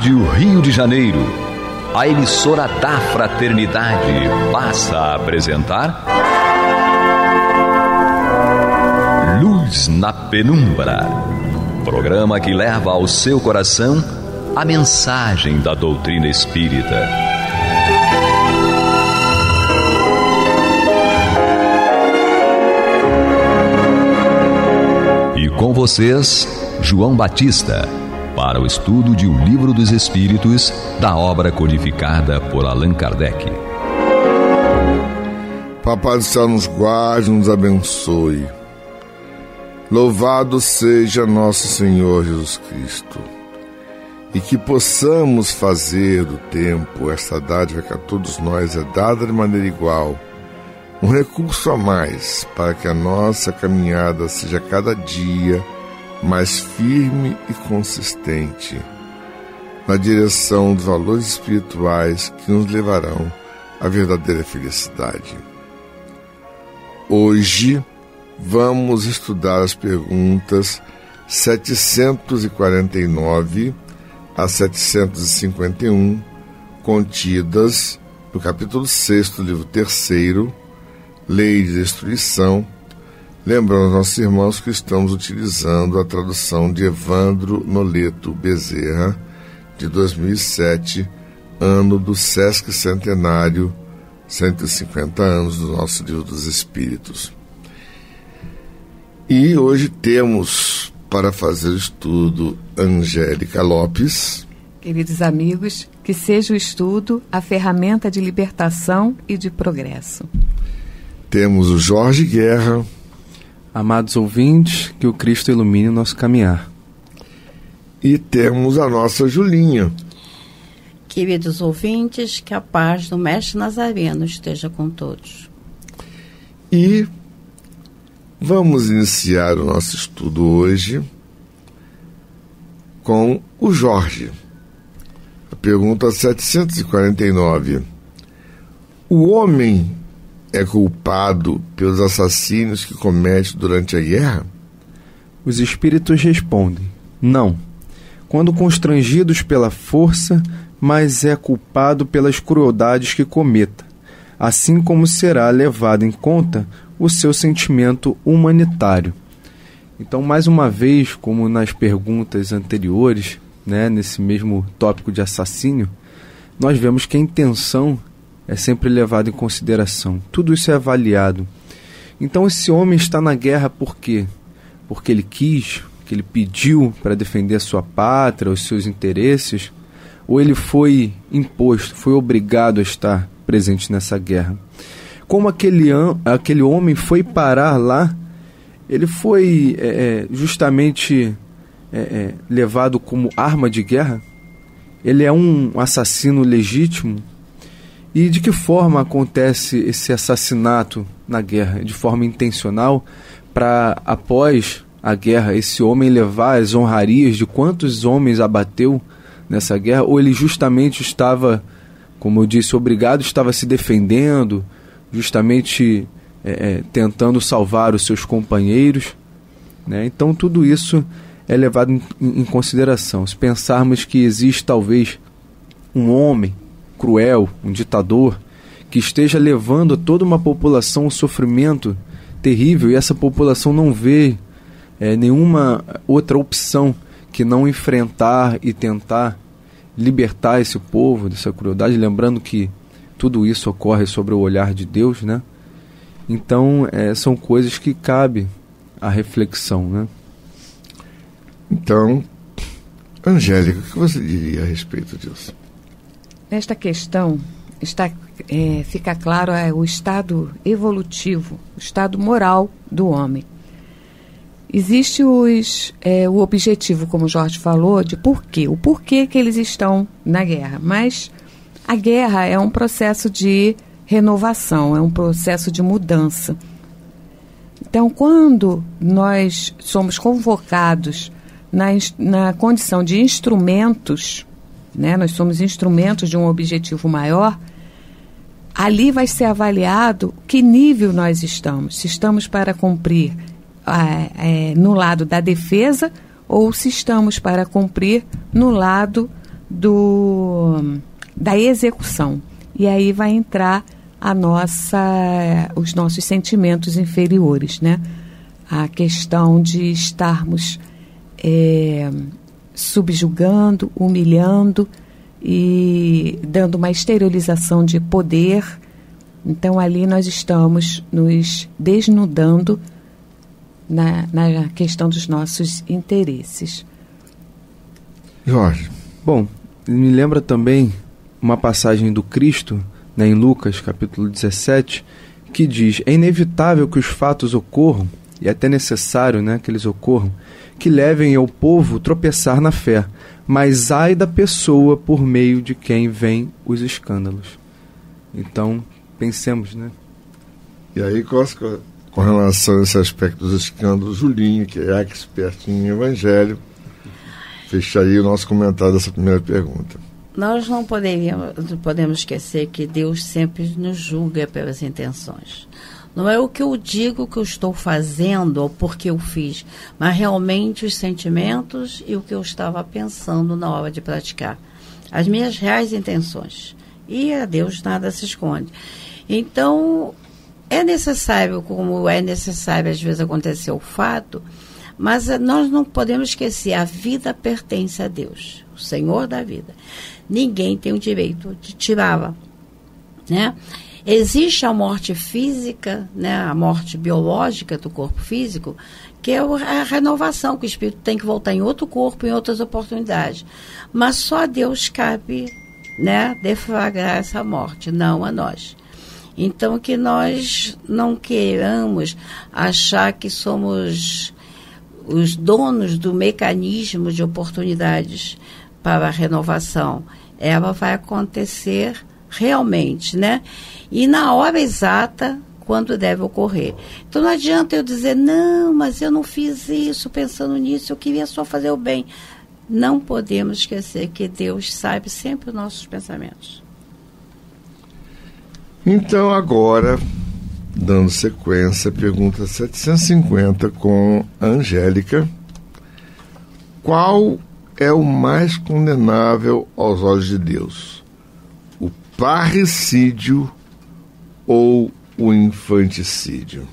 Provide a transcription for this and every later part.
Rádio Rio de Janeiro, a emissora da Fraternidade passa a apresentar. Luz na Penumbra programa que leva ao seu coração a mensagem da doutrina espírita. E com vocês, João Batista para o estudo de O Livro dos Espíritos, da obra codificada por Allan Kardec. Papai do céu nos guarde, nos abençoe. Louvado seja nosso Senhor Jesus Cristo. E que possamos fazer do tempo esta dádiva que a todos nós é dada de maneira igual, um recurso a mais para que a nossa caminhada seja cada dia mas firme e consistente, na direção dos valores espirituais que nos levarão à verdadeira felicidade. Hoje vamos estudar as perguntas 749 a 751 contidas no capítulo 6 do livro 3, Lei de Destruição Lembrando aos nossos irmãos que estamos utilizando a tradução de Evandro Noleto Bezerra, de 2007, ano do Sesc Centenário, 150 anos do nosso Livro dos Espíritos. E hoje temos para fazer o estudo Angélica Lopes. Queridos amigos, que seja o estudo a ferramenta de libertação e de progresso. Temos o Jorge Guerra. Amados ouvintes, que o Cristo ilumine o nosso caminhar. E temos a nossa Julinha. Queridos ouvintes, que a paz do Mestre Nazareno esteja com todos. E vamos iniciar o nosso estudo hoje com o Jorge. A pergunta 749. O homem é culpado pelos assassínios que comete durante a guerra? Os espíritos respondem: Não. Quando constrangidos pela força, mas é culpado pelas crueldades que cometa, assim como será levado em conta o seu sentimento humanitário. Então, mais uma vez, como nas perguntas anteriores, né, nesse mesmo tópico de assassínio, nós vemos que a intenção é sempre levado em consideração. Tudo isso é avaliado. Então esse homem está na guerra por quê? Porque ele quis, que ele pediu para defender a sua pátria, os seus interesses, ou ele foi imposto, foi obrigado a estar presente nessa guerra. Como aquele, aquele homem foi parar lá, ele foi é, é, justamente é, é, levado como arma de guerra? Ele é um assassino legítimo? E de que forma acontece esse assassinato na guerra? De forma intencional, para após a guerra, esse homem levar as honrarias de quantos homens abateu nessa guerra? Ou ele justamente estava, como eu disse, obrigado, estava se defendendo, justamente é, é tentando salvar os seus companheiros? Né? Então, tudo isso é levado em, em consideração. Se pensarmos que existe talvez um homem cruel, um ditador, que esteja levando a toda uma população um sofrimento terrível e essa população não vê é, nenhuma outra opção que não enfrentar e tentar libertar esse povo dessa crueldade, lembrando que tudo isso ocorre sobre o olhar de Deus, né? Então é, são coisas que cabe à reflexão, né? Então, Angélica, o que você diria a respeito disso? Nesta questão está é, fica claro é, o estado evolutivo, o estado moral do homem. Existe os, é, o objetivo, como o Jorge falou, de porquê, o porquê que eles estão na guerra. Mas a guerra é um processo de renovação, é um processo de mudança. Então, quando nós somos convocados na, na condição de instrumentos né? nós somos instrumentos de um objetivo maior, ali vai ser avaliado que nível nós estamos, se estamos para cumprir é, é, no lado da defesa ou se estamos para cumprir no lado do, da execução. E aí vai entrar a nossa, os nossos sentimentos inferiores, né? A questão de estarmos é, subjugando, humilhando e dando uma esterilização de poder. Então, ali nós estamos nos desnudando na, na questão dos nossos interesses. Jorge. Bom, me lembra também uma passagem do Cristo, né, em Lucas, capítulo 17, que diz: É inevitável que os fatos ocorram, e é até necessário né, que eles ocorram, que levem ao povo tropeçar na fé, mas ai da pessoa por meio de quem vêm os escândalos. Então, pensemos, né? E aí, com relação a esse aspecto dos escândalos, Julinho, que é expert em evangelho, fecha aí o nosso comentário dessa primeira pergunta. Nós não podemos, não podemos esquecer que Deus sempre nos julga pelas intenções. Não é o que eu digo que eu estou fazendo ou porque eu fiz, mas realmente os sentimentos e o que eu estava pensando na hora de praticar. As minhas reais intenções. E a Deus nada se esconde. Então, é necessário, como é necessário às vezes acontecer o fato, mas nós não podemos esquecer: a vida pertence a Deus, o Senhor da vida. Ninguém tem o direito de tirá-la. Né? Existe a morte física, né, a morte biológica do corpo físico, que é, é a renovação, que o espírito tem que voltar em outro corpo, em outras oportunidades. Mas só a Deus cabe né, deflagrar essa morte, não a nós. Então, que nós não queiramos achar que somos os donos do mecanismo de oportunidades para a renovação. Ela vai acontecer realmente, né? E na hora exata, quando deve ocorrer. Então não adianta eu dizer, não, mas eu não fiz isso pensando nisso, eu queria só fazer o bem. Não podemos esquecer que Deus sabe sempre os nossos pensamentos. Então agora, dando sequência, pergunta 750 com a Angélica. Qual é o mais condenável aos olhos de Deus? parricídio ou o infanticídio?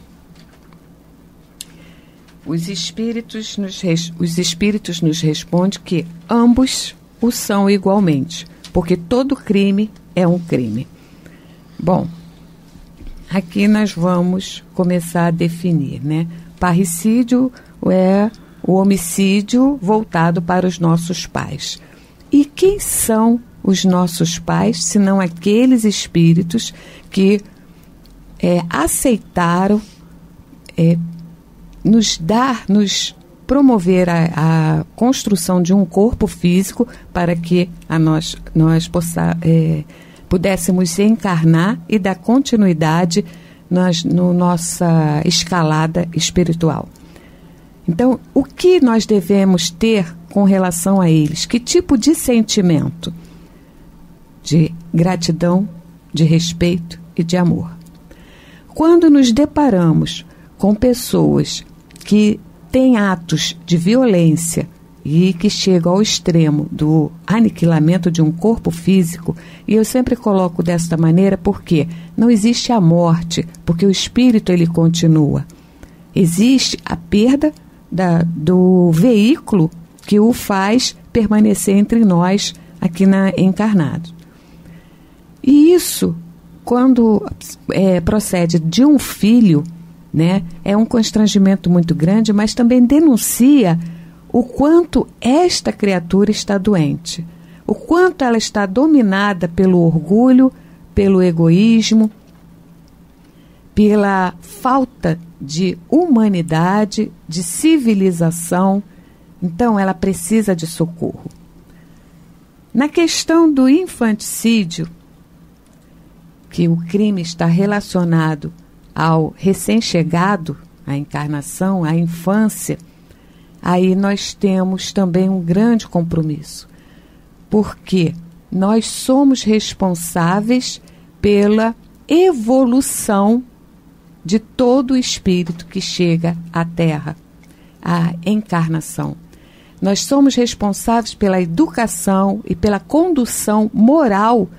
Os espíritos, nos res... os espíritos nos respondem que ambos o são igualmente, porque todo crime é um crime. Bom, aqui nós vamos começar a definir, né? Parricídio é o homicídio voltado para os nossos pais. E quem são os nossos pais, senão aqueles espíritos que é, aceitaram é, nos dar, nos promover a, a, construção de um corpo físico para que a nós, nós possa, é, pudéssemos encarnar e dar continuidade na no nossa escalada espiritual. Então, o que nós devemos ter com relação a eles? Que tipo de sentimento? de gratidão, de respeito e de amor. Quando nos deparamos com pessoas que têm atos de violência e que chegam ao extremo do aniquilamento de um corpo físico, e eu sempre coloco desta maneira porque não existe a morte, porque o espírito ele continua. Existe a perda da, do veículo que o faz permanecer entre nós aqui na encarnado. E isso, quando é, procede de um filho, né, é um constrangimento muito grande, mas também denuncia o quanto esta criatura está doente, o quanto ela está dominada pelo orgulho, pelo egoísmo, pela falta de humanidade, de civilização. Então, ela precisa de socorro. Na questão do infanticídio, que o crime está relacionado ao recém-chegado, à encarnação, à infância, aí nós temos também um grande compromisso, porque nós somos responsáveis pela evolução de todo o espírito que chega à Terra, à encarnação. Nós somos responsáveis pela educação e pela condução moral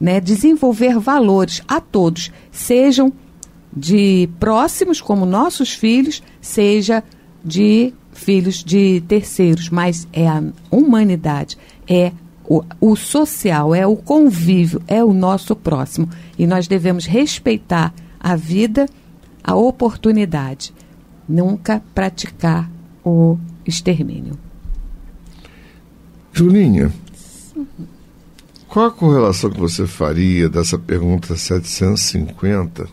né, desenvolver valores a todos, sejam de próximos como nossos filhos, seja de filhos de terceiros, mas é a humanidade, é o, o social, é o convívio, é o nosso próximo e nós devemos respeitar a vida, a oportunidade, nunca praticar o extermínio. Julinha, qual a correlação que você faria dessa pergunta 750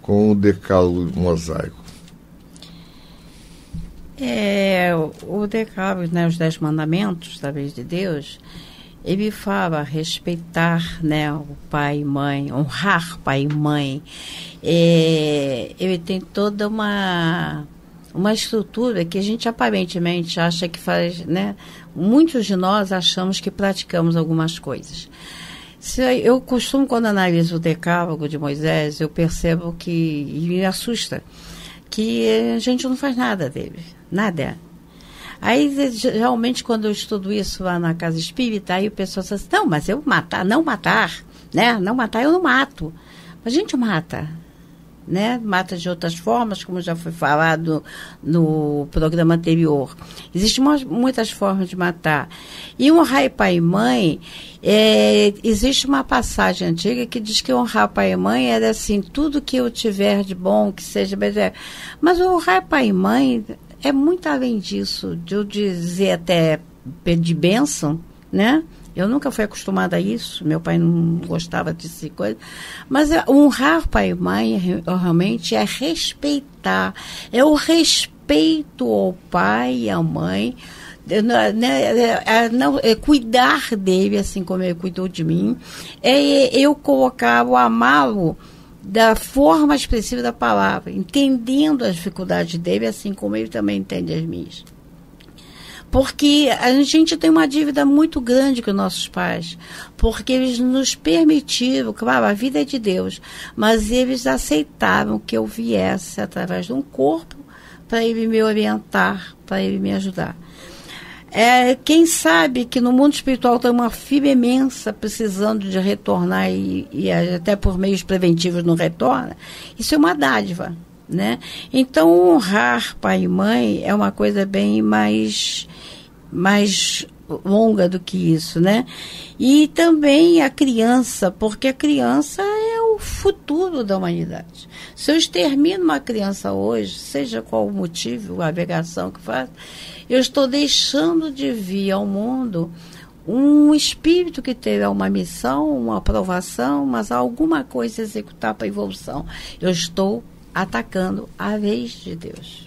com o decálogo mosaico? É, o decálogo, né, os dez mandamentos da vez de Deus, ele fala respeitar né, o pai e mãe, honrar pai e mãe. É, ele tem toda uma uma estrutura que a gente aparentemente acha que faz, né? Muitos de nós achamos que praticamos algumas coisas. Se eu costumo, quando analiso o decálogo de Moisés, eu percebo que, e me assusta, que a gente não faz nada dele, nada. Aí, realmente, quando eu estudo isso lá na casa espírita, aí o pessoal fala assim, não, mas eu matar, não matar, né? Não matar, eu não mato. A gente mata, né? Mata de outras formas, como já foi falado no programa anterior. Existem muitas formas de matar. E honrar pai e mãe, é, existe uma passagem antiga que diz que honrar pai e mãe era assim, tudo que eu tiver de bom, que seja melhor. Mas honrar é, pai e mãe é muito além disso, de eu dizer até pedir bênção, né? Eu nunca fui acostumada a isso, meu pai não gostava desse coisa. Mas é, honrar pai e mãe realmente é respeitar. É o respeito ao pai e à mãe. É, é, né, é, não, é, cuidar dele assim como ele cuidou de mim é eu colocar o amá-lo da forma expressiva da palavra, entendendo as dificuldades dele, assim como ele também entende as minhas porque a gente tem uma dívida muito grande com nossos pais, porque eles nos permitiram, claro, a vida é de Deus, mas eles aceitaram que eu viesse através de um corpo para ele me orientar, para ele me ajudar. É, quem sabe que no mundo espiritual tem uma fibra imensa precisando de retornar e, e até por meios preventivos não retorna, isso é uma dádiva. Né? Então, honrar pai e mãe é uma coisa bem mais mais longa do que isso, né? E também a criança, porque a criança é o futuro da humanidade. Se eu extermino uma criança hoje, seja qual o motivo, a vegação que faz, eu estou deixando de vir ao mundo um espírito que terá uma missão, uma aprovação, mas alguma coisa executar para a evolução. Eu estou atacando a vez de Deus.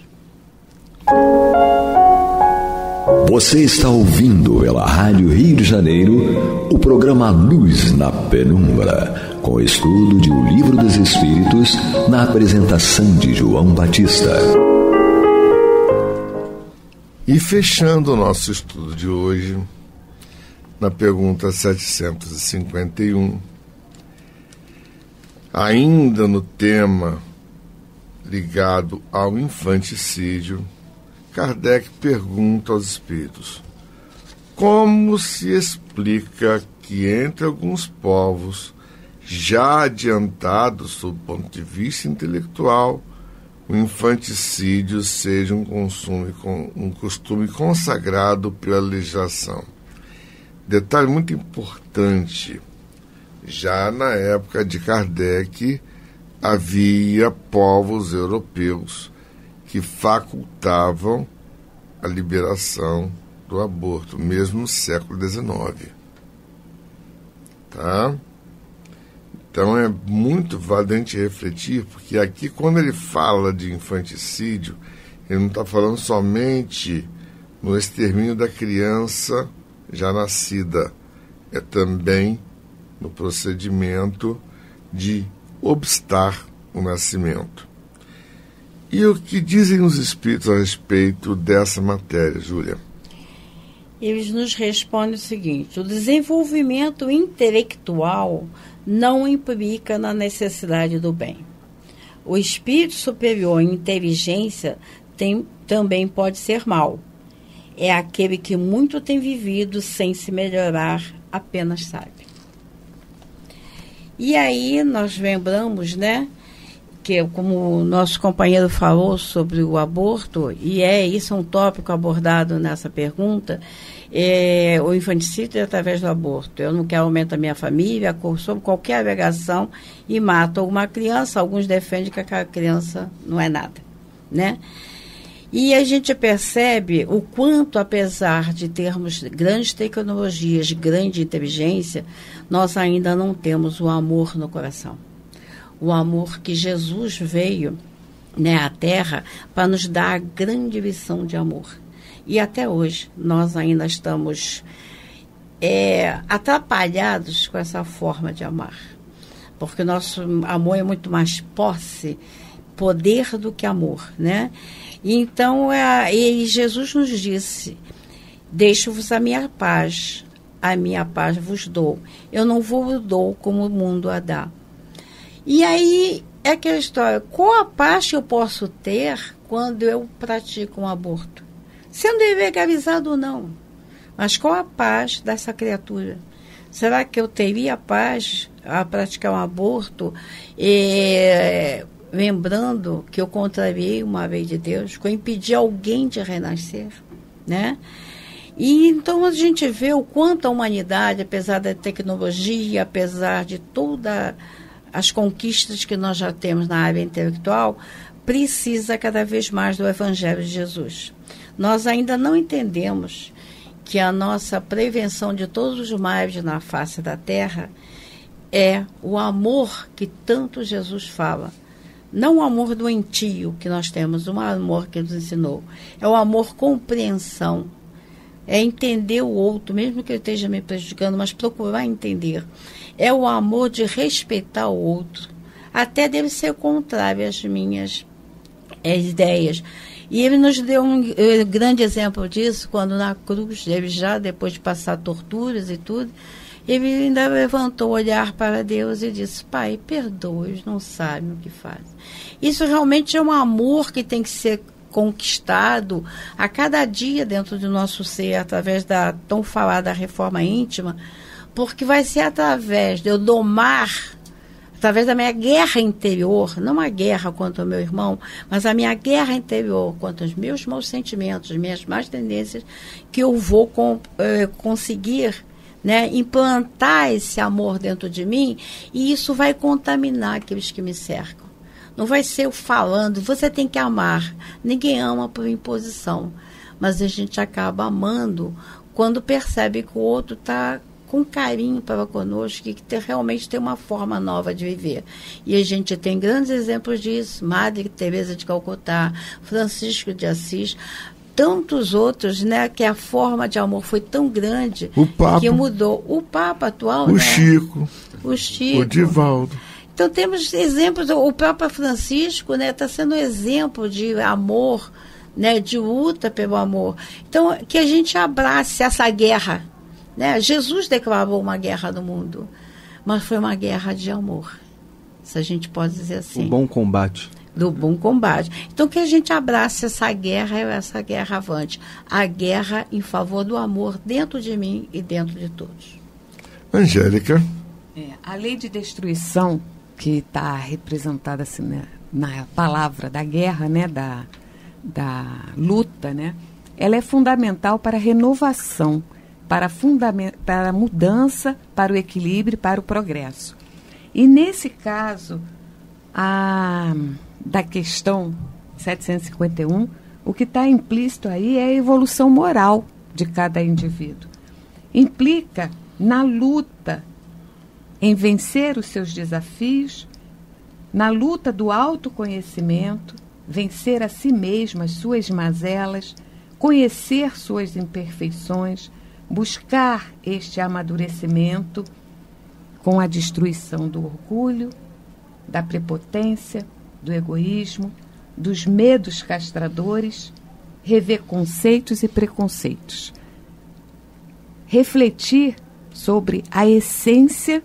Você está ouvindo pela Rádio Rio de Janeiro o programa Luz na Penumbra, com o estudo de O Livro dos Espíritos na apresentação de João Batista. E fechando o nosso estudo de hoje, na pergunta 751, ainda no tema ligado ao infanticídio, Kardec pergunta aos espíritos: Como se explica que entre alguns povos já adiantados sob ponto de vista intelectual, o infanticídio seja um, consumo, um costume consagrado pela legislação? Detalhe muito importante: já na época de Kardec havia povos europeus que facultavam a liberação do aborto, mesmo no século XIX. Tá? Então é muito valente refletir, porque aqui quando ele fala de infanticídio, ele não está falando somente no extermínio da criança já nascida, é também no procedimento de obstar o nascimento. E o que dizem os espíritos a respeito dessa matéria, Júlia? Eles nos respondem o seguinte: o desenvolvimento intelectual não implica na necessidade do bem. O espírito superior, inteligência, tem, também pode ser mal. É aquele que muito tem vivido sem se melhorar, apenas sabe. E aí nós lembramos, né? que como o nosso companheiro falou sobre o aborto, e é isso é um tópico abordado nessa pergunta, é, o infanticídio é através do aborto. Eu não quero aumentar minha família, sob qualquer alegação, e mato uma criança. Alguns defendem que aquela criança não é nada, né? E a gente percebe o quanto, apesar de termos grandes tecnologias, grande inteligência, nós ainda não temos o amor no coração o amor que Jesus veio né, à Terra para nos dar a grande visão de amor. E até hoje nós ainda estamos é, atrapalhados com essa forma de amar. Porque o nosso amor é muito mais posse, poder do que amor, né? Então, é, e Jesus nos disse: Deixo-vos a minha paz, a minha paz vos dou. Eu não vou dou como o mundo a dá. E aí é aquela história: qual a paz que eu posso ter quando eu pratico um aborto? Sendo legalizado ou não. Mas qual a paz dessa criatura? Será que eu teria paz a praticar um aborto? lembrando que eu contrariei uma vez de Deus, que eu impedi alguém de renascer, né? E então a gente vê o quanto a humanidade, apesar da tecnologia, apesar de toda as conquistas que nós já temos na área intelectual, precisa cada vez mais do Evangelho de Jesus. Nós ainda não entendemos que a nossa prevenção de todos os males na face da terra é o amor que tanto Jesus fala. Não o amor doentio que nós temos, o amor que nos ensinou. É o amor compreensão. É entender o outro, mesmo que ele esteja me prejudicando, mas procurar entender é o amor de respeitar o outro. Até deve ser contrário às minhas é, ideias. E ele nos deu um, um eh, grande exemplo disso quando na cruz, ele já depois de passar torturas e tudo, ele ainda levantou o olhar para Deus e disse: Pai, perdoe os não sabem o que fazem. Isso realmente é um amor que tem que ser conquistado a cada dia dentro do nosso ser, através da tão falada reforma íntima porque vai ser através de eu domar, através da minha guerra interior, não a guerra contra o meu irmão, mas a minha guerra interior contra os meus maus sentimentos, minhas más tendências, que eu vou com, eh, conseguir né, implantar esse amor dentro de mim e isso vai contaminar aqueles que me cercam. Não vai ser eu falando, você tem que amar. Ninguém ama por imposição, mas a gente acaba amando quando percebe que o outro está com carinho para conosco e que ter, realmente tem uma forma nova de viver. E a gente tem grandes exemplos disso, Madre Teresa de Calcutá, Francisco de Assis, tantos outros, né, que a forma de amor foi tão grande Papa, que mudou. O Papa atual, o né? Chico, o Chico, o Divaldo. Então temos exemplos, o Papa Francisco, né, está sendo um exemplo de amor, né, de luta pelo amor. Então que a gente abrace essa guerra né? Jesus declarou uma guerra no mundo, mas foi uma guerra de amor, se a gente pode dizer assim. O bom combate. Do bom combate. Então, que a gente abrace essa guerra, essa guerra avante. A guerra em favor do amor dentro de mim e dentro de todos. Angélica. É, a lei de destruição, que está representada assim, né, na palavra da guerra, né, da, da luta, né, ela é fundamental para a renovação para a, para a mudança, para o equilíbrio, para o progresso. E nesse caso a, da questão 751, o que está implícito aí é a evolução moral de cada indivíduo. Implica na luta em vencer os seus desafios, na luta do autoconhecimento, vencer a si mesmo as suas mazelas, conhecer suas imperfeições, buscar este amadurecimento com a destruição do orgulho, da prepotência, do egoísmo, dos medos castradores, rever conceitos e preconceitos. Refletir sobre a essência,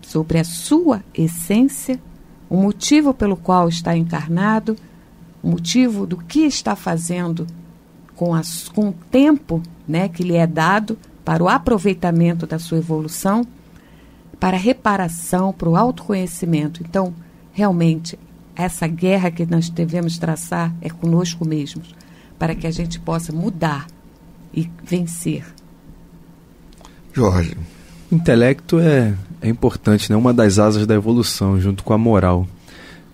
sobre a sua essência, o motivo pelo qual está encarnado, o motivo do que está fazendo com, as com o tempo né, que lhe é dado para o aproveitamento da sua evolução, para a reparação, para o autoconhecimento. Então, realmente, essa guerra que nós devemos traçar é conosco mesmos, para que a gente possa mudar e vencer. Jorge. O intelecto é, é importante, né? uma das asas da evolução, junto com a moral.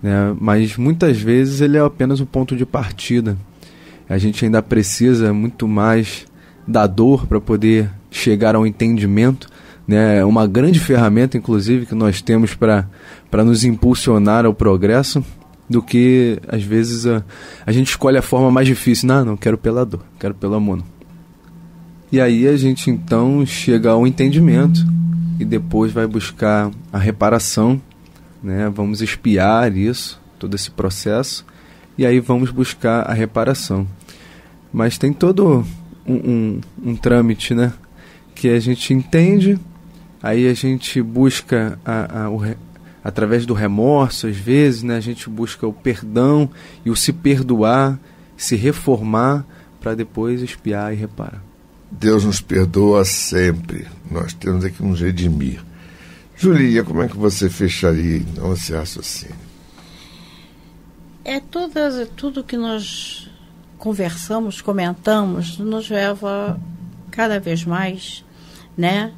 Né? Mas muitas vezes ele é apenas o um ponto de partida. A gente ainda precisa muito mais da dor para poder chegar ao entendimento. Né? É uma grande ferramenta, inclusive, que nós temos para nos impulsionar ao progresso, do que às vezes a, a gente escolhe a forma mais difícil. Não, não quero pela dor, quero pelo amor. E aí a gente então chega ao entendimento e depois vai buscar a reparação, né? Vamos espiar isso, todo esse processo, e aí vamos buscar a reparação. Mas tem todo um, um, trâmite, né? Que a gente entende, aí a gente busca a, a, o, através do remorso, às vezes, né? A gente busca o perdão e o se perdoar, se reformar, para depois espiar e reparar. Deus nos perdoa sempre. Nós temos aqui um redimir. Julia, como é que você fecharia então esse raciocínio? É todas, é tudo que nós conversamos, comentamos, nos leva cada vez mais, né,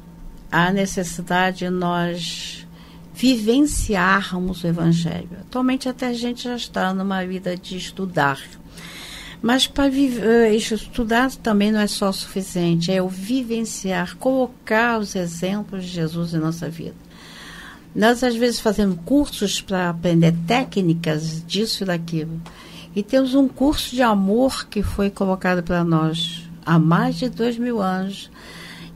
a necessidade de nós vivenciarmos o Evangelho. Atualmente até a gente já está numa vida de estudar. Mas para eh, estudar também não é só suficiente, é o vivenciar, colocar os exemplos de Jesus em nossa vida. Nós, às vezes, fazemos cursos para aprender técnicas disso e daquilo. E temos um curso de amor que foi colocado para nós há mais de dois mil anos,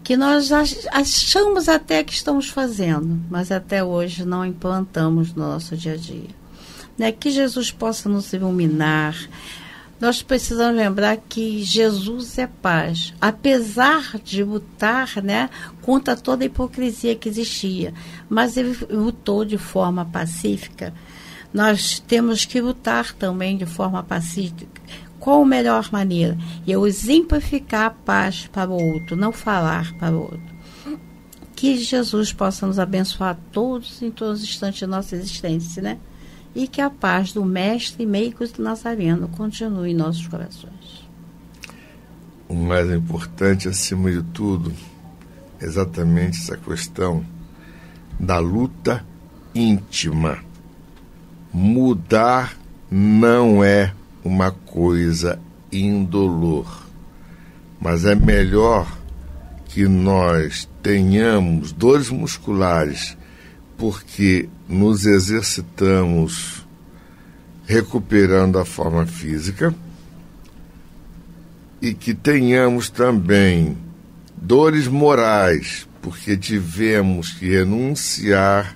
que nós achamos até que estamos fazendo, mas até hoje não implantamos no nosso dia a dia. Né? Que Jesus possa nos iluminar, nós precisamos lembrar que Jesus é paz, apesar de lutar né, contra toda a hipocrisia que existia, mas ele lutou de forma pacífica nós temos que lutar também de forma pacífica. Qual a melhor maneira? Eu exemplificar a paz para o outro, não falar para o outro. Que Jesus possa nos abençoar todos em todos os instantes de nossa existência, né? E que a paz do Mestre Meicos do Nazareno continue em nossos corações. O mais importante, acima de tudo, é exatamente essa questão da luta íntima mudar não é uma coisa indolor, mas é melhor que nós tenhamos dores musculares porque nos exercitamos recuperando a forma física e que tenhamos também dores morais porque tivemos que renunciar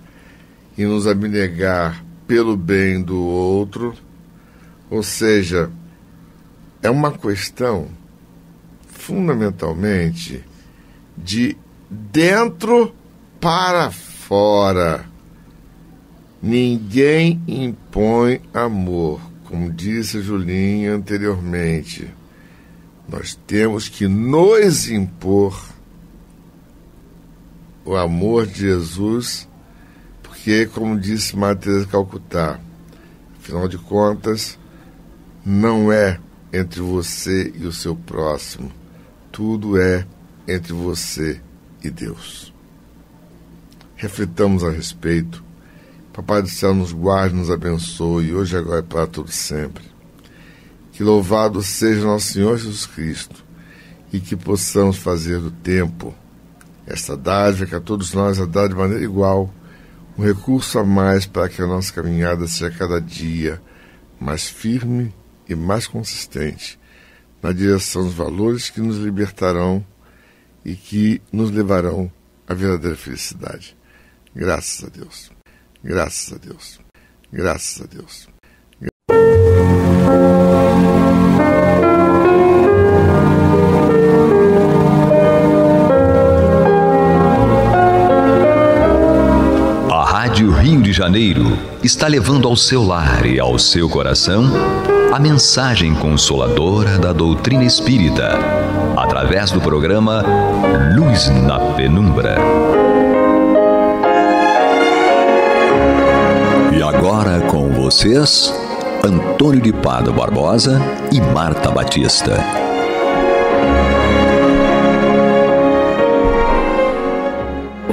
e nos abnegar pelo bem do outro. Ou seja, é uma questão fundamentalmente de dentro para fora. Ninguém impõe amor, como disse Julinha anteriormente. Nós temos que nos impor o amor de Jesus porque, como disse Matheus Calcutá, afinal de contas, não é entre você e o seu próximo, tudo é entre você e Deus. Reflitamos a respeito. Papai do céu nos guarde, nos abençoe, hoje, agora e para todo sempre. Que louvado seja nosso Senhor Jesus Cristo e que possamos fazer do tempo esta dádiva, que a todos nós a é dá de maneira igual um recurso a mais para que a nossa caminhada seja cada dia mais firme e mais consistente na direção dos valores que nos libertarão e que nos levarão à verdadeira felicidade. Graças a Deus. Graças a Deus. Graças a Deus. Janeiro está levando ao seu lar e ao seu coração a mensagem consoladora da doutrina espírita, através do programa Luz na Penumbra. E agora com vocês, Antônio de Pado Barbosa e Marta Batista.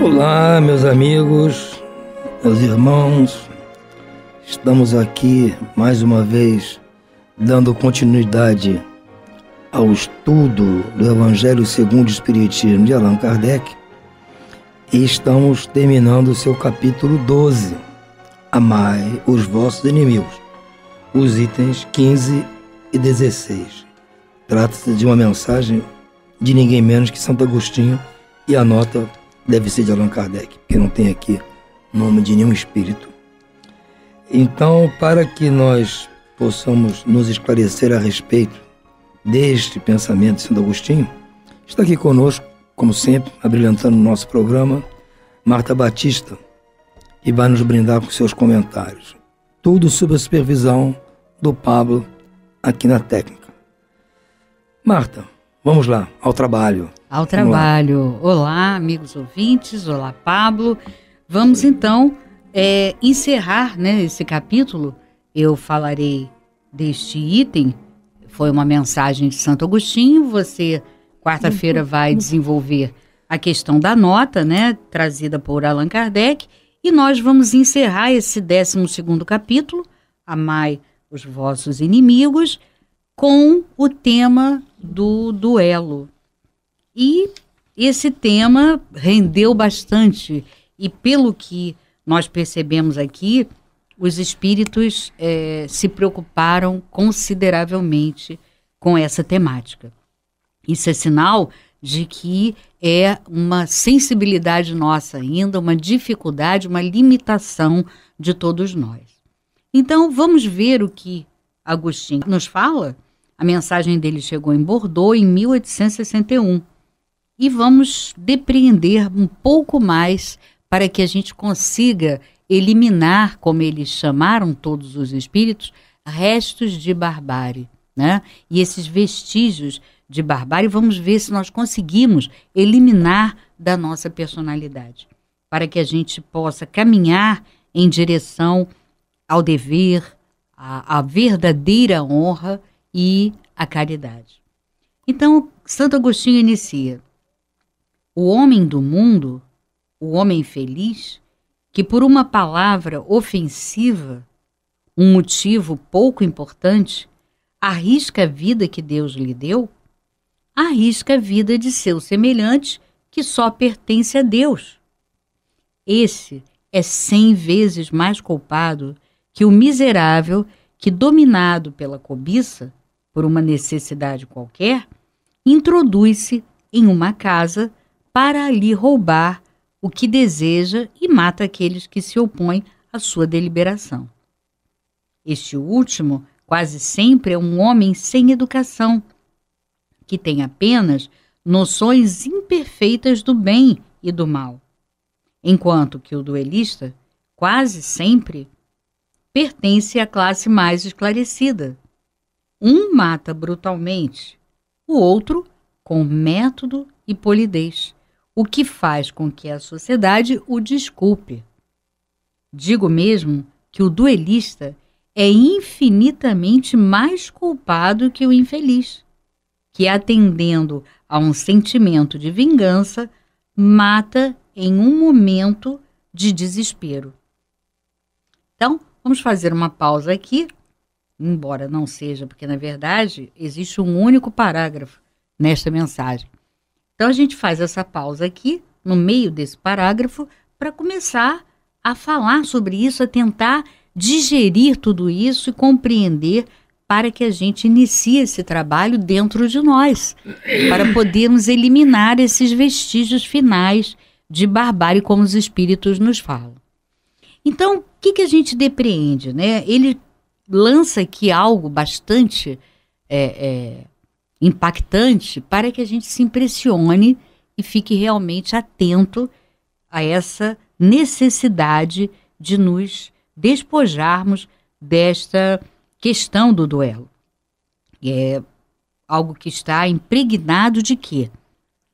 Olá, meus amigos. Meus irmãos, estamos aqui mais uma vez dando continuidade ao estudo do Evangelho segundo o Espiritismo de Allan Kardec e estamos terminando o seu capítulo 12, Amai os vossos inimigos, os itens 15 e 16. Trata-se de uma mensagem de ninguém menos que Santo Agostinho e a nota deve ser de Allan Kardec, que não tem aqui nome de nenhum espírito. Então, para que nós possamos nos esclarecer a respeito deste pensamento de Santo Agostinho, está aqui conosco, como sempre, abrilhantando o nosso programa, Marta Batista, que vai nos brindar com seus comentários. Tudo sob a supervisão do Pablo aqui na técnica. Marta, vamos lá, ao trabalho. Ao trabalho. Olá, amigos ouvintes, olá, Pablo. Vamos então é, encerrar né, esse capítulo. Eu falarei deste item. Foi uma mensagem de Santo Agostinho. Você, quarta-feira, uhum. vai desenvolver a questão da nota, né, trazida por Allan Kardec. E nós vamos encerrar esse 12 capítulo, Amai os vossos inimigos, com o tema do duelo. E esse tema rendeu bastante. E pelo que nós percebemos aqui, os espíritos é, se preocuparam consideravelmente com essa temática. Isso é sinal de que é uma sensibilidade nossa ainda, uma dificuldade, uma limitação de todos nós. Então, vamos ver o que Agostinho nos fala. A mensagem dele chegou em Bordeaux em 1861. E vamos depreender um pouco mais para que a gente consiga eliminar, como eles chamaram todos os espíritos, restos de barbárie, né? E esses vestígios de barbárie, vamos ver se nós conseguimos eliminar da nossa personalidade, para que a gente possa caminhar em direção ao dever, à, à verdadeira honra e à caridade. Então, Santo Agostinho inicia: O homem do mundo o homem feliz que, por uma palavra ofensiva, um motivo pouco importante, arrisca a vida que Deus lhe deu? Arrisca a vida de seu semelhante que só pertence a Deus. Esse é cem vezes mais culpado que o miserável que, dominado pela cobiça, por uma necessidade qualquer, introduz-se em uma casa para ali roubar o que deseja e mata aqueles que se opõem à sua deliberação. Este último, quase sempre, é um homem sem educação, que tem apenas noções imperfeitas do bem e do mal, enquanto que o duelista, quase sempre, pertence à classe mais esclarecida. Um mata brutalmente, o outro com método e polidez, o que faz com que a sociedade o desculpe. Digo mesmo que o duelista é infinitamente mais culpado que o infeliz, que atendendo a um sentimento de vingança, mata em um momento de desespero. Então, vamos fazer uma pausa aqui, embora não seja, porque na verdade existe um único parágrafo nesta mensagem. Então a gente faz essa pausa aqui, no meio desse parágrafo, para começar a falar sobre isso, a tentar digerir tudo isso e compreender para que a gente inicie esse trabalho dentro de nós, para podermos eliminar esses vestígios finais de barbárie, como os espíritos nos falam. Então, o que, que a gente depreende? Né? Ele lança aqui algo bastante é, é, impactante para que a gente se impressione e fique realmente atento a essa necessidade de nos despojarmos desta questão do duelo. É algo que está impregnado de quê?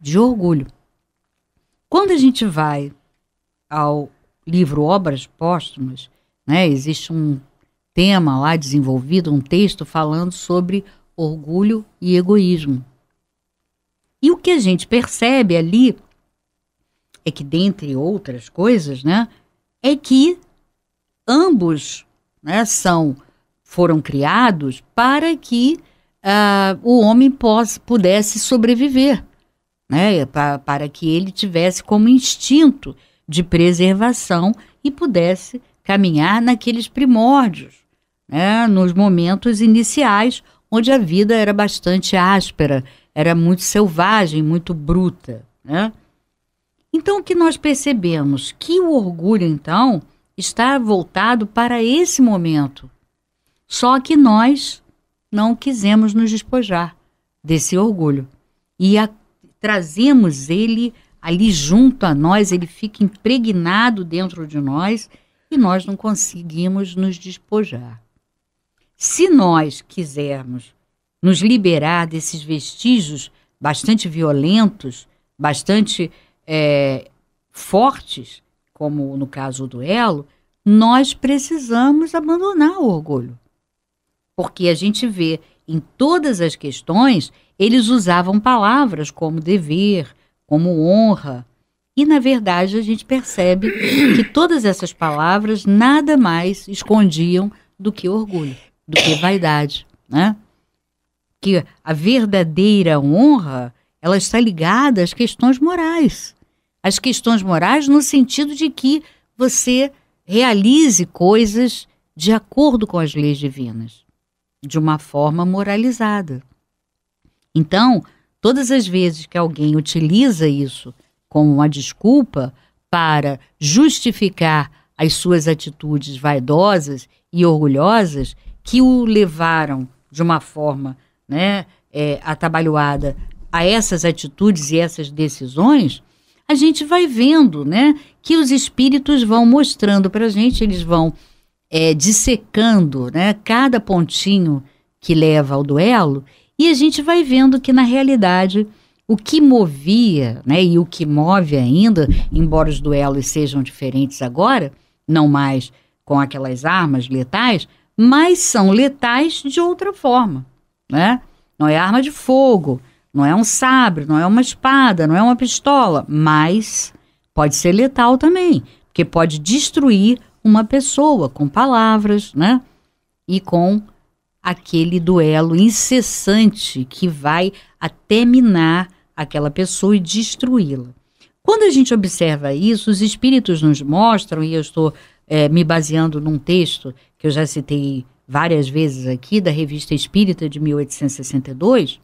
De orgulho. Quando a gente vai ao livro Obras Póstumas, né, existe um tema lá desenvolvido, um texto falando sobre orgulho e egoísmo. E o que a gente percebe ali é que, dentre outras coisas, né, é que ambos né, são foram criados para que uh, o homem possa, pudesse sobreviver, né, para, para que ele tivesse como instinto de preservação e pudesse caminhar naqueles primórdios, né, nos momentos iniciais onde a vida era bastante áspera, era muito selvagem, muito bruta. Né? Então, o que nós percebemos? Que o orgulho, então, está voltado para esse momento. Só que nós não quisemos nos despojar desse orgulho. E a, trazemos ele ali junto a nós, ele fica impregnado dentro de nós e nós não conseguimos nos despojar. Se nós quisermos nos liberar desses vestígios bastante violentos, bastante é, fortes, como no caso do duelo, nós precisamos abandonar o orgulho. Porque a gente vê em todas as questões, eles usavam palavras como dever, como honra. E, na verdade, a gente percebe que todas essas palavras nada mais escondiam do que orgulho do que vaidade, né? Que a verdadeira honra, ela está ligada às questões morais. As questões morais no sentido de que você realize coisas de acordo com as leis divinas, de uma forma moralizada. Então, todas as vezes que alguém utiliza isso como uma desculpa para justificar as suas atitudes vaidosas e orgulhosas, que o levaram de uma forma né, é, atabalhoada a essas atitudes e essas decisões, a gente vai vendo né, que os espíritos vão mostrando para a gente, eles vão é, dissecando né, cada pontinho que leva ao duelo, e a gente vai vendo que, na realidade, o que movia né, e o que move ainda, embora os duelos sejam diferentes agora, não mais com aquelas armas letais, mas são letais de outra forma, né? Não é arma de fogo, não é um sabre, não é uma espada, não é uma pistola, mas pode ser letal também, porque pode destruir uma pessoa com palavras, né? E com aquele duelo incessante que vai até minar aquela pessoa e destruí-la. Quando a gente observa isso, os espíritos nos mostram, e eu estou é, me baseando num texto que eu já citei várias vezes aqui, da Revista Espírita de 1862,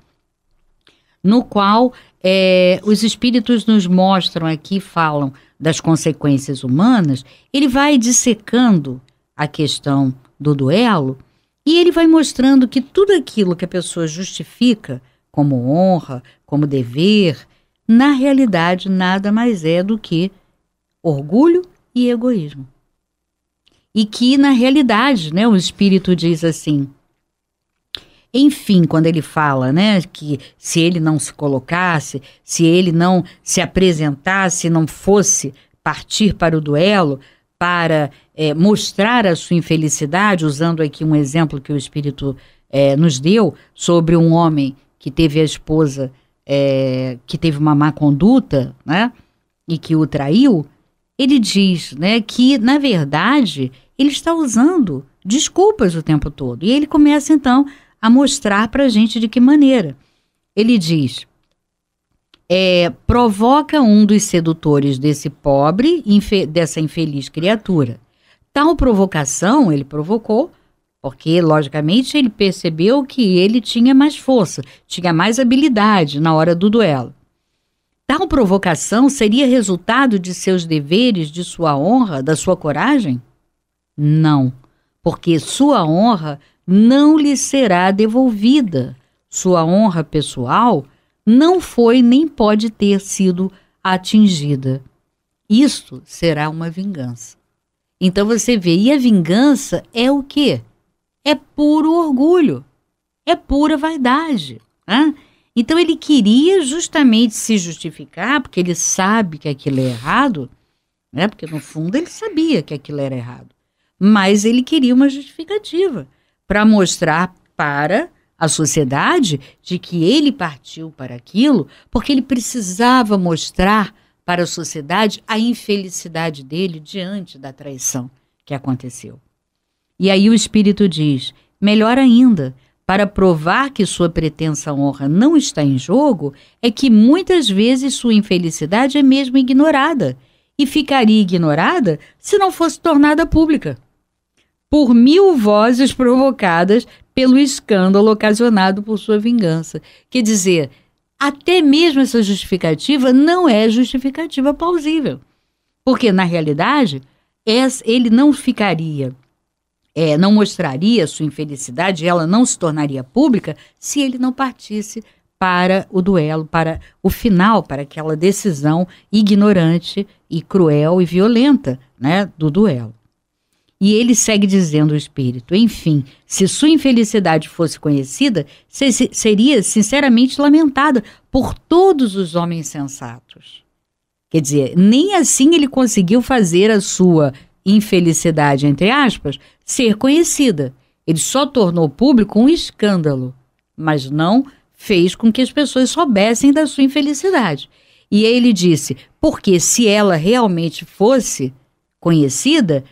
no qual é, os espíritos nos mostram aqui, falam das consequências humanas, ele vai dissecando a questão do duelo e ele vai mostrando que tudo aquilo que a pessoa justifica como honra, como dever, na realidade nada mais é do que orgulho e egoísmo e que na realidade, né, o espírito diz assim: enfim, quando ele fala, né, que se ele não se colocasse, se ele não se apresentasse, não fosse partir para o duelo, para é, mostrar a sua infelicidade, usando aqui um exemplo que o Espírito é, nos deu sobre um homem que teve a esposa é, que teve uma má conduta, né, e que o traiu, ele diz, né, que na verdade ele está usando desculpas o tempo todo. E ele começa então a mostrar para a gente de que maneira. Ele diz: é, provoca um dos sedutores desse pobre, infe, dessa infeliz criatura. Tal provocação ele provocou, porque, logicamente, ele percebeu que ele tinha mais força, tinha mais habilidade na hora do duelo. Tal provocação seria resultado de seus deveres, de sua honra, da sua coragem? Não, porque sua honra não lhe será devolvida. Sua honra pessoal não foi nem pode ter sido atingida. Isto será uma vingança. Então você vê, e a vingança é o quê? É puro orgulho, é pura vaidade. Né? Então ele queria justamente se justificar, porque ele sabe que aquilo é errado, né? porque no fundo ele sabia que aquilo era errado. Mas ele queria uma justificativa para mostrar para a sociedade de que ele partiu para aquilo porque ele precisava mostrar para a sociedade a infelicidade dele diante da traição que aconteceu. E aí o espírito diz: melhor ainda, para provar que sua pretensa honra não está em jogo, é que muitas vezes sua infelicidade é mesmo ignorada e ficaria ignorada se não fosse tornada pública. Por mil vozes provocadas pelo escândalo ocasionado por sua vingança. Quer dizer, até mesmo essa justificativa não é justificativa plausível. Porque, na realidade, ele não ficaria, é, não mostraria sua infelicidade, ela não se tornaria pública se ele não partisse para o duelo, para o final, para aquela decisão ignorante e cruel e violenta né, do duelo. E ele segue dizendo o espírito: enfim, se sua infelicidade fosse conhecida, se, se, seria sinceramente lamentada por todos os homens sensatos. Quer dizer, nem assim ele conseguiu fazer a sua infelicidade, entre aspas, ser conhecida. Ele só tornou público um escândalo, mas não fez com que as pessoas soubessem da sua infelicidade. E ele disse: porque se ela realmente fosse conhecida,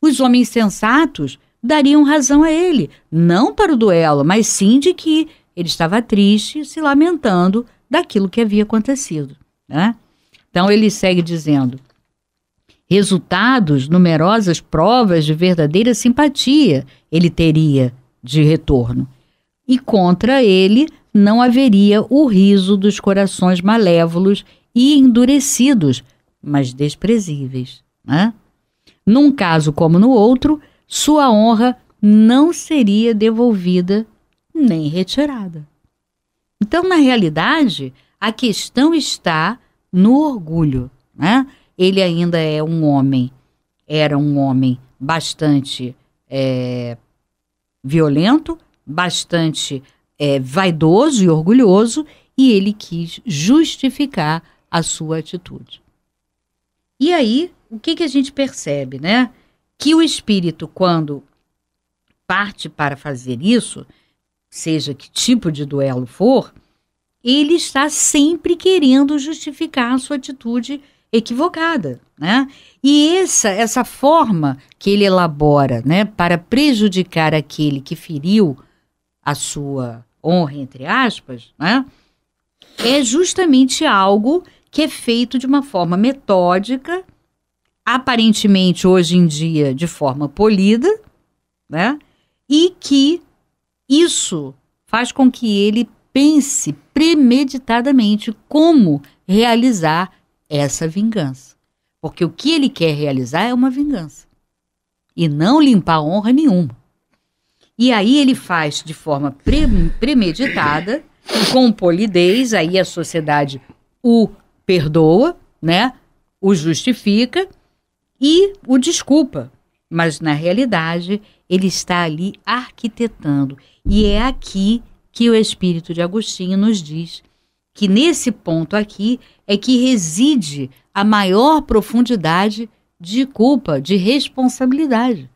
os homens sensatos dariam razão a ele, não para o duelo, mas sim de que ele estava triste, se lamentando daquilo que havia acontecido. Né? Então ele segue dizendo: resultados, numerosas provas de verdadeira simpatia ele teria de retorno. E contra ele não haveria o riso dos corações malévolos e endurecidos, mas desprezíveis. Né? Num caso como no outro, sua honra não seria devolvida nem retirada. Então, na realidade, a questão está no orgulho. Né? Ele ainda é um homem, era um homem bastante é, violento, bastante é, vaidoso e orgulhoso e ele quis justificar a sua atitude. E aí, o que, que a gente percebe, né? Que o espírito, quando parte para fazer isso, seja que tipo de duelo for, ele está sempre querendo justificar a sua atitude equivocada, né? E essa essa forma que ele elabora, né, para prejudicar aquele que feriu a sua honra, entre aspas, né? é justamente algo que é feito de uma forma metódica, aparentemente hoje em dia de forma polida, né? E que isso faz com que ele pense premeditadamente como realizar essa vingança. Porque o que ele quer realizar é uma vingança. E não limpar honra nenhuma. E aí ele faz de forma pre premeditada, com polidez, aí a sociedade o perdoa, né? O justifica e o desculpa. Mas na realidade, ele está ali arquitetando. E é aqui que o espírito de Agostinho nos diz que nesse ponto aqui é que reside a maior profundidade de culpa, de responsabilidade.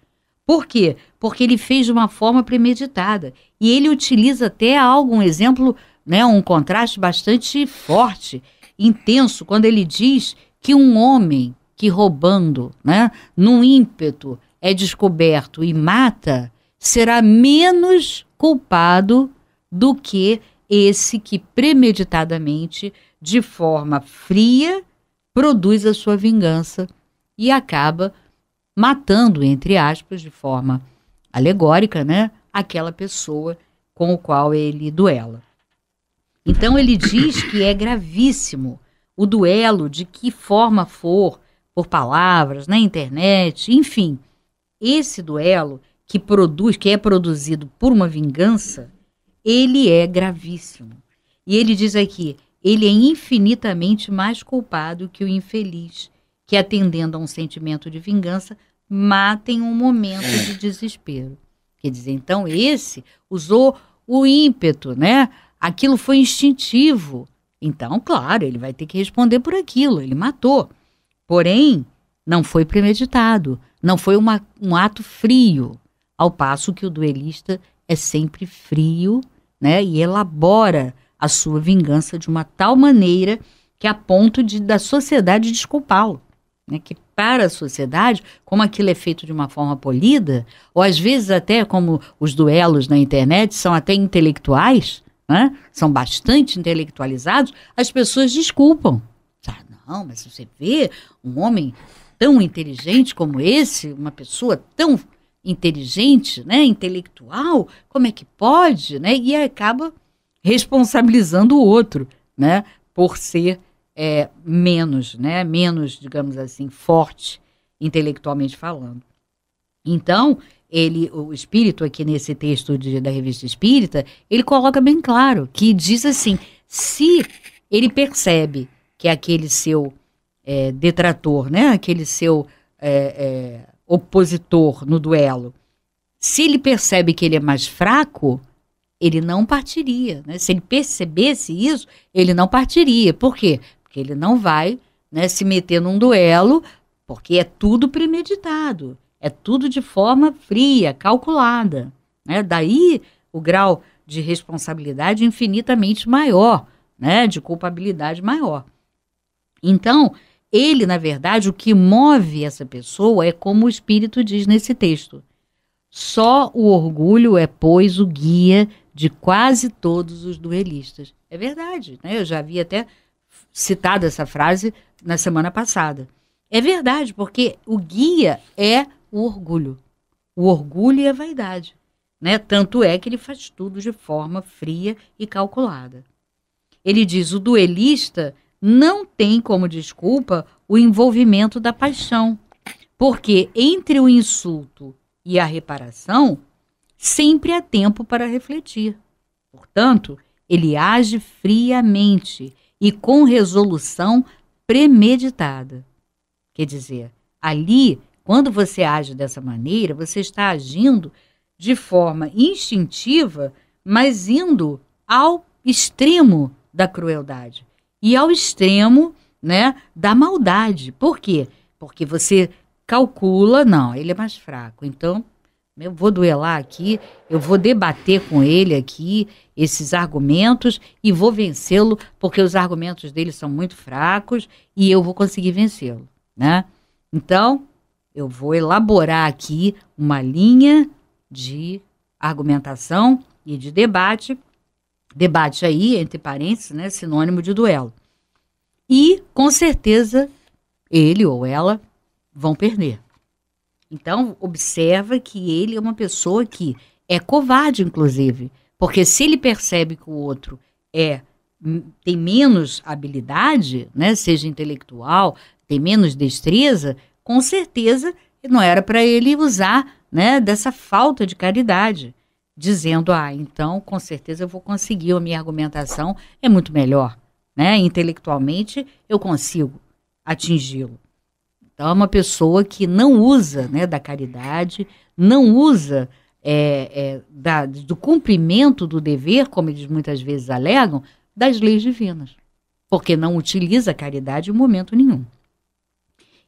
Por quê? Porque ele fez de uma forma premeditada. E ele utiliza até algo, um exemplo, né, um contraste bastante forte, intenso, quando ele diz que um homem que roubando, né, num ímpeto, é descoberto e mata, será menos culpado do que esse que premeditadamente, de forma fria, produz a sua vingança e acaba matando, entre aspas, de forma alegórica, né, aquela pessoa com o qual ele duela. Então ele diz que é gravíssimo o duelo de que forma for, por palavras, na internet, enfim, esse duelo que produz, que é produzido por uma vingança, ele é gravíssimo. E ele diz aqui, ele é infinitamente mais culpado que o infeliz, que atendendo a um sentimento de vingança, matem um momento de desespero. Quer dizer, então esse usou o ímpeto, né? Aquilo foi instintivo. Então, claro, ele vai ter que responder por aquilo, ele matou. Porém, não foi premeditado, não foi uma, um ato frio, ao passo que o duelista é sempre frio, né? E elabora a sua vingança de uma tal maneira que é a ponto de da sociedade desculpá-lo. Né, que para a sociedade, como aquilo é feito de uma forma polida, ou às vezes até como os duelos na internet são até intelectuais, né, são bastante intelectualizados, as pessoas desculpam. Ah, não, mas você vê um homem tão inteligente como esse, uma pessoa tão inteligente, né, intelectual, como é que pode, né? E acaba responsabilizando o outro, né, por ser é, menos, né? Menos, digamos assim, forte intelectualmente falando. Então, ele, o espírito aqui nesse texto de, da revista Espírita, ele coloca bem claro que diz assim: se ele percebe que aquele seu é, detrator, né, aquele seu é, é, opositor no duelo, se ele percebe que ele é mais fraco, ele não partiria. Né? Se ele percebesse isso, ele não partiria. Por quê? Porque ele não vai né, se meter num duelo, porque é tudo premeditado, é tudo de forma fria, calculada. Né? Daí o grau de responsabilidade infinitamente maior, né, de culpabilidade maior. Então, ele, na verdade, o que move essa pessoa é como o Espírito diz nesse texto. Só o orgulho é, pois, o guia de quase todos os duelistas. É verdade, né? Eu já vi até citado essa frase na semana passada. É verdade, porque o guia é o orgulho. O orgulho e a vaidade. Né? Tanto é que ele faz tudo de forma fria e calculada. Ele diz: o duelista não tem como desculpa o envolvimento da paixão, porque entre o insulto e a reparação, sempre há tempo para refletir. Portanto, ele age friamente, e com resolução premeditada. Quer dizer, ali, quando você age dessa maneira, você está agindo de forma instintiva, mas indo ao extremo da crueldade e ao extremo, né, da maldade. Por quê? Porque você calcula, não, ele é mais fraco, então eu vou duelar aqui, eu vou debater com ele aqui esses argumentos e vou vencê-lo, porque os argumentos dele são muito fracos e eu vou conseguir vencê-lo, né? Então, eu vou elaborar aqui uma linha de argumentação e de debate, debate aí, entre parênteses, né, sinônimo de duelo. E, com certeza, ele ou ela vão perder. Então, observa que ele é uma pessoa que é covarde, inclusive, porque se ele percebe que o outro é hum, tem menos habilidade, né, seja intelectual, tem menos destreza, com certeza não era para ele usar né, dessa falta de caridade, dizendo, ah, então com certeza eu vou conseguir, a minha argumentação é muito melhor, né? intelectualmente eu consigo atingi-lo. Então, é uma pessoa que não usa né, da caridade, não usa é, é, da, do cumprimento do dever, como eles muitas vezes alegam, das leis divinas, porque não utiliza a caridade em momento nenhum.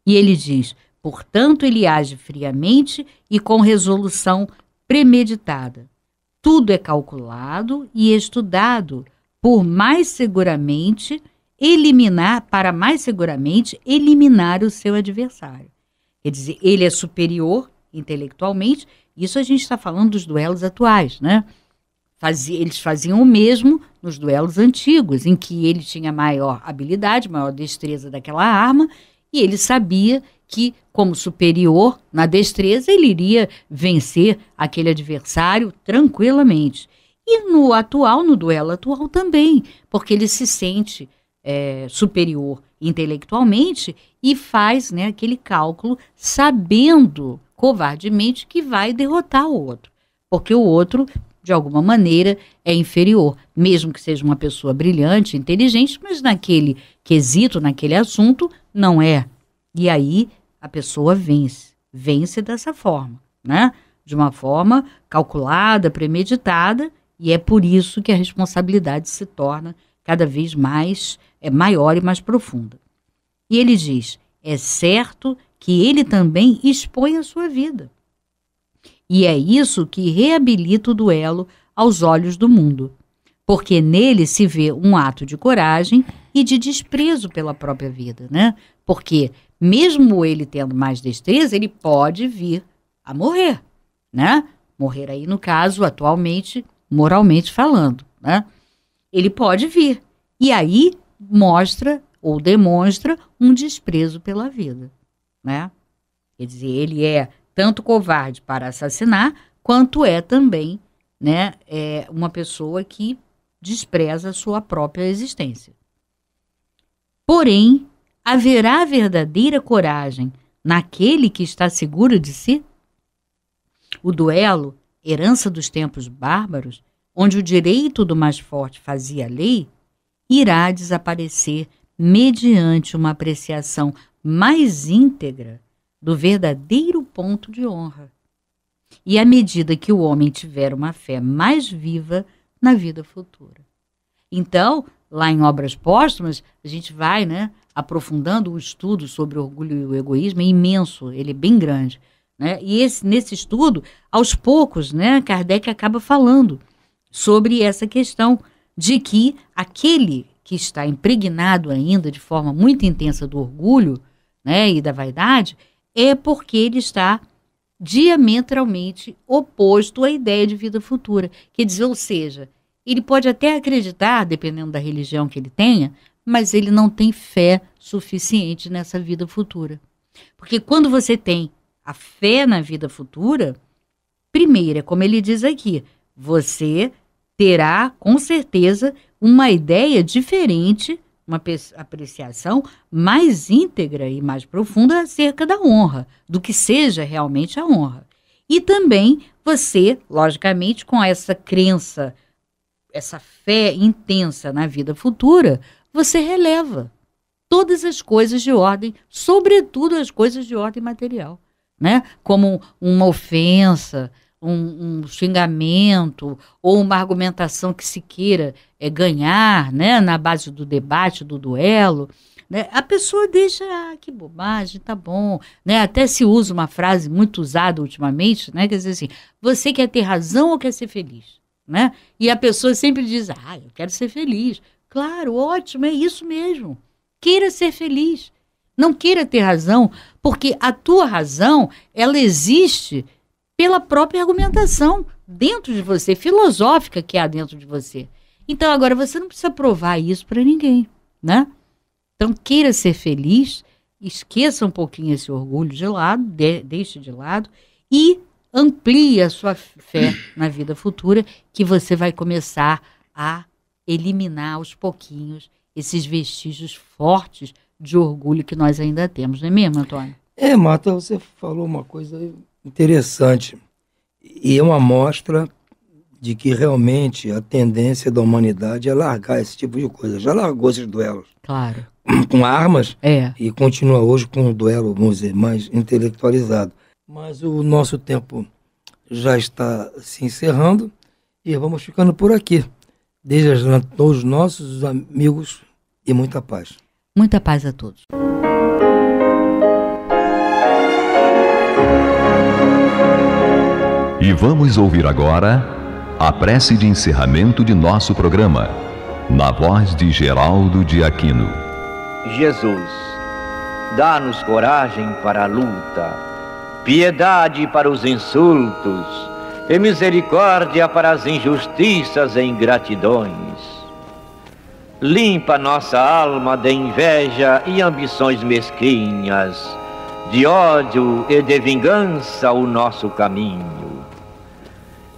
E ele diz: portanto, ele age friamente e com resolução premeditada. Tudo é calculado e estudado, por mais seguramente eliminar, para mais seguramente, eliminar o seu adversário. Quer dizer, ele é superior intelectualmente, isso a gente está falando dos duelos atuais, né? Fazia, eles faziam o mesmo nos duelos antigos, em que ele tinha maior habilidade, maior destreza daquela arma, e ele sabia que, como superior na destreza, ele iria vencer aquele adversário tranquilamente. E no atual, no duelo atual também, porque ele se sente é, superior intelectualmente e faz né, aquele cálculo sabendo covardemente que vai derrotar o outro, porque o outro, de alguma maneira, é inferior, mesmo que seja uma pessoa brilhante, inteligente, mas naquele quesito, naquele assunto, não é. E aí a pessoa vence, vence dessa forma, né? De uma forma calculada, premeditada, e é por isso que a responsabilidade se torna cada vez mais é, maior e mais profunda. E ele diz: é certo que ele também expõe a sua vida. E é isso que reabilita o duelo aos olhos do mundo, porque nele se vê um ato de coragem e de desprezo pela própria vida, né? Porque mesmo ele tendo mais destreza, ele pode vir a morrer, né? Morrer aí no caso, atualmente, moralmente falando, né? Ele pode vir. E aí mostra ou demonstra um desprezo pela vida, né? Quer dizer, ele é tanto covarde para assassinar, quanto é também, né, é uma pessoa que despreza a sua própria existência. Porém, haverá verdadeira coragem naquele que está seguro de si? O duelo, herança dos tempos bárbaros, onde o direito do mais forte fazia lei, irá desaparecer mediante uma apreciação mais íntegra do verdadeiro ponto de honra. E à medida que o homem tiver uma fé mais viva na vida futura. Então, lá em Obras Póstumas, a gente vai né, aprofundando o estudo sobre orgulho e o egoísmo, é imenso, ele é bem grande. Né? E esse, nesse estudo, aos poucos, né, Kardec acaba falando sobre essa questão de que aquele que está impregnado ainda de forma muito intensa do orgulho né, e da vaidade é porque ele está diametralmente oposto à ideia de vida futura. Quer dizer, ou seja, ele pode até acreditar, dependendo da religião que ele tenha, mas ele não tem fé suficiente nessa vida futura. Porque quando você tem a fé na vida futura, primeiro, é como ele diz aqui, você terá, com certeza, uma ideia diferente, uma apreciação mais íntegra e mais profunda acerca da honra, do que seja realmente a honra. E também você, logicamente, com essa crença, essa fé intensa na vida futura, você releva todas as coisas de ordem, sobretudo as coisas de ordem material, né? Como uma ofensa, um, um xingamento ou uma argumentação que se queira é, ganhar né, na base do debate, do duelo, né, a pessoa deixa, ah, que bobagem, tá bom. Né, até se usa uma frase muito usada ultimamente, né, quer dizer assim, você quer ter razão ou quer ser feliz? Né? E a pessoa sempre diz, ah, eu quero ser feliz. Claro, ótimo, é isso mesmo. Queira ser feliz. Não queira ter razão, porque a tua razão, ela existe pela própria argumentação dentro de você, filosófica que há dentro de você. Então agora você não precisa provar isso para ninguém, né? Então queira ser feliz, esqueça um pouquinho esse orgulho de lado, de, deixe de lado e amplie a sua fé na vida futura, que você vai começar a eliminar aos pouquinhos esses vestígios fortes de orgulho que nós ainda temos, não é mesmo, Antônio? É, Marta, você falou uma coisa Interessante. E é uma amostra de que realmente a tendência da humanidade é largar esse tipo de coisa. Já largou esses duelos. Claro. Com armas. É. E continua hoje com um duelo, vamos dizer, mais intelectualizado. Mas o nosso tempo já está se encerrando e vamos ficando por aqui. Desde os nossos amigos e muita paz. Muita paz a todos. E vamos ouvir agora a prece de encerramento de nosso programa, na voz de Geraldo de Aquino. Jesus, dá-nos coragem para a luta, piedade para os insultos e misericórdia para as injustiças e ingratidões. Limpa nossa alma de inveja e ambições mesquinhas, de ódio e de vingança o nosso caminho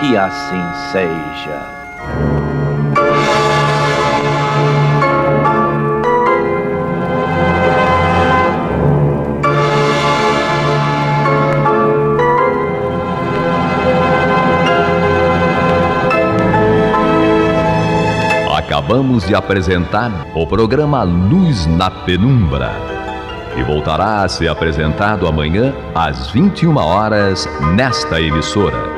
que assim seja. Acabamos de apresentar o programa Luz na Penumbra, que voltará a ser apresentado amanhã às 21 horas nesta emissora.